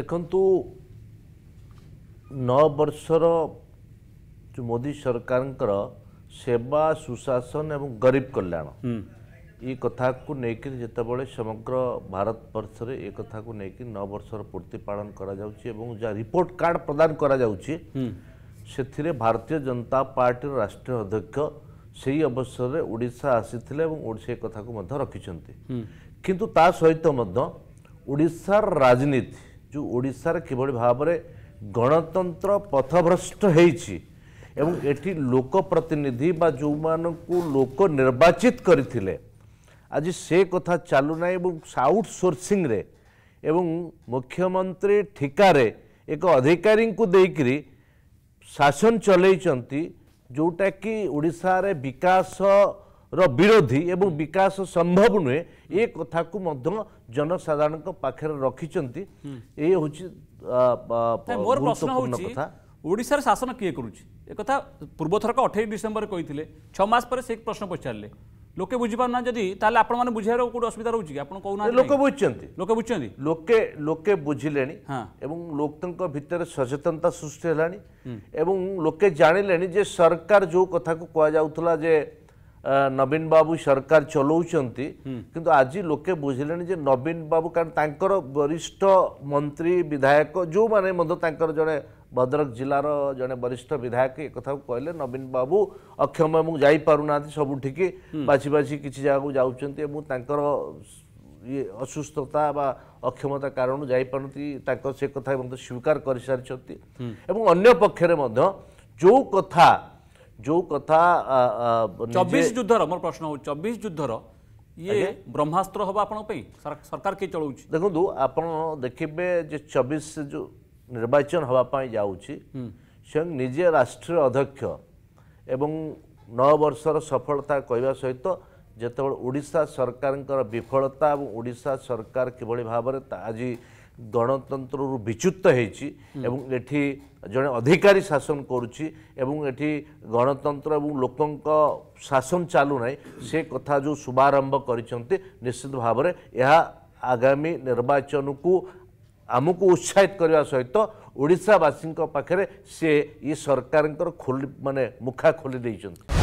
ଦେଖନ୍ତୁ ନଅ ବର୍ଷର ଯେଉଁ ମୋଦି ସରକାରଙ୍କର ସେବା ସୁଶାସନ ଏବଂ ଗରିବ କଲ୍ୟାଣ ଏ କଥାକୁ ନେଇକି ଯେତେବେଳେ ସମଗ୍ର ଭାରତବର୍ଷରେ ଏ କଥାକୁ ନେଇକି ନଅ ବର୍ଷର ପୂର୍ତ୍ତି ପାଳନ କରାଯାଉଛି ଏବଂ ଯାହା ରିପୋର୍ଟ କାର୍ଡ଼ ପ୍ରଦାନ କରାଯାଉଛି ସେଥିରେ ଭାରତୀୟ ଜନତା ପାର୍ଟିର ରାଷ୍ଟ୍ରୀୟ ଅଧ୍ୟକ୍ଷ ସେହି ଅବସରରେ ଓଡ଼ିଶା ଆସିଥିଲେ ଏବଂ ଓଡ଼ିଶା ଏ କଥାକୁ ମଧ୍ୟ ରଖିଛନ୍ତି କିନ୍ତୁ ତା ସହିତ ମଧ୍ୟ ଓଡ଼ିଶାର ରାଜନୀତି ଯେଉଁ ଓଡ଼ିଶାର କିଭଳି ଭାବରେ ଗଣତନ୍ତ୍ର ପଥଭ୍ରଷ୍ଟ ହେଇଛି ଏବଂ ଏଠି ଲୋକପ୍ରତିନିଧି ବା ଯେଉଁମାନଙ୍କୁ ଲୋକ ନିର୍ବାଚିତ କରିଥିଲେ ଆଜି ସେ କଥା ଚାଲୁନାହିଁ ଏବଂ ସାଉଟ୍ ସୋର୍ସିଂରେ ଏବଂ ମୁଖ୍ୟମନ୍ତ୍ରୀ ଠିକାରେ ଏକ ଅଧିକାରୀଙ୍କୁ ଦେଇକରି ଶାସନ ଚଲେଇଛନ୍ତି ଯେଉଁଟାକି ଓଡ଼ିଶାରେ ବିକାଶ ର ବିରୋଧୀ ଏବଂ ବିକାଶ ସମ୍ଭବ ନୁହେଁ ଏ କଥାକୁ ମଧ୍ୟ ଜନସାଧାରଣଙ୍କ ପାଖରେ ରଖିଛନ୍ତି ଏ ହେଉଛି ମୋର ପ୍ରଶ୍ନ ହେଉଛି ଓଡ଼ିଶାର ଶାସନ କିଏ କରୁଛି ଏକଥା ପୂର୍ବଥରକ ଅଠେଇଶ ଡିସେମ୍ବର କହିଥିଲେ ଛଅ ମାସ ପରେ ସେ ପ୍ରଶ୍ନ ପଚାରିଲେ ଲୋକେ ବୁଝିପାରୁନା ଯଦି ତାହେଲେ ଆପଣମାନେ ବୁଝିବାର କୋଉଠି ଅସୁବିଧା ରହୁଛି କି ଆପଣ କହୁନାହାନ୍ତି ଲୋକେ ବୁଝିଛନ୍ତି ଲୋକେ ବୁଝିଛନ୍ତି ଲୋକେ ଲୋକେ ବୁଝିଲେଣି ଏବଂ ଲୋକଙ୍କ ଭିତରେ ସଚେତନତା ସୃଷ୍ଟି ହେଲାଣି ଏବଂ ଲୋକେ ଜାଣିଲେଣି ଯେ ସରକାର ଯୋଉ କଥାକୁ କୁହାଯାଉଥିଲା ଯେ ନବୀନ ବାବୁ ସରକାର ଚଲାଉଛନ୍ତି କିନ୍ତୁ ଆଜି ଲୋକେ ବୁଝିଲେଣି ଯେ ନବୀନ ବାବୁ କାରଣ ତାଙ୍କର ବରିଷ୍ଠ ମନ୍ତ୍ରୀ ବିଧାୟକ ଯେଉଁମାନେ ମଧ୍ୟ ତାଙ୍କର ଜଣେ ଭଦ୍ରକ ଜିଲ୍ଲାର ଜଣେ ବରିଷ୍ଠ ବିଧାୟକ ଏ କଥାକୁ କହିଲେ ନବୀନ ବାବୁ ଅକ୍ଷମ ଏବଂ ଯାଇପାରୁନାହାନ୍ତି ସବୁଠିକି ବାଛି ବାଛି କିଛି ଜାଗାକୁ ଯାଉଛନ୍ତି ଏବଂ ତାଙ୍କର ଇଏ ଅସୁସ୍ଥତା ବା ଅକ୍ଷମତା କାରଣରୁ ଯାଇପାରୁନାହାନ୍ତି ତାଙ୍କ ସେ କଥା ମଧ୍ୟ ସ୍ୱୀକାର କରିସାରିଛନ୍ତି ଏବଂ ଅନ୍ୟ ପକ୍ଷରେ ମଧ୍ୟ ଯେଉଁ କଥା ଯେଉଁ କଥା ଚବିଶ ଯୁଦ୍ଧର ମୋର ପ୍ରଶ୍ନ ହେଉଛି ଚବିଶ ଯୁଦ୍ଧର ଇଏ ବ୍ରହ୍ମାସ୍ତ୍ର ହେବ ଆପଣଙ୍କ ପାଇଁ ସରକାର କିଏ ଚଳାଉଛି ଦେଖନ୍ତୁ ଆପଣ ଦେଖିବେ ଯେ ଚବିଶ ଯେଉଁ ନିର୍ବାଚନ ହେବା ପାଇଁ ଯାଉଛି ସ୍ୱୟଂ ନିଜେ ରାଷ୍ଟ୍ରୀୟ ଅଧ୍ୟକ୍ଷ ଏବଂ ନଅ ବର୍ଷର ସଫଳତା କହିବା ସହିତ ଯେତେବେଳେ ଓଡ଼ିଶା ସରକାରଙ୍କର ବିଫଳତା ଏବଂ ଓଡ଼ିଶା ସରକାର କିଭଳି ଭାବରେ ଆଜି ଗଣତନ୍ତ୍ରରୁ ବିଚ୍ୟୁତ ହେଇଛି ଏବଂ ଏଠି ଜଣେ ଅଧିକାରୀ ଶାସନ କରୁଛି ଏବଂ ଏଠି ଗଣତନ୍ତ୍ର ଏବଂ ଲୋକଙ୍କ ଶାସନ ଚାଲୁନାହିଁ ସେ କଥା ଯେଉଁ ଶୁଭାରମ୍ଭ କରିଛନ୍ତି ନିଶ୍ଚିତ ଭାବରେ ଏହା ଆଗାମୀ ନିର୍ବାଚନକୁ ଆମକୁ ଉତ୍ସାହିତ କରିବା ସହିତ ଓଡ଼ିଶାବାସୀଙ୍କ ପାଖରେ ସେ ଇ ସରକାରଙ୍କର ଖୋଲି ମାନେ ମୁଖା ଖୋଲି ଦେଇଛନ୍ତି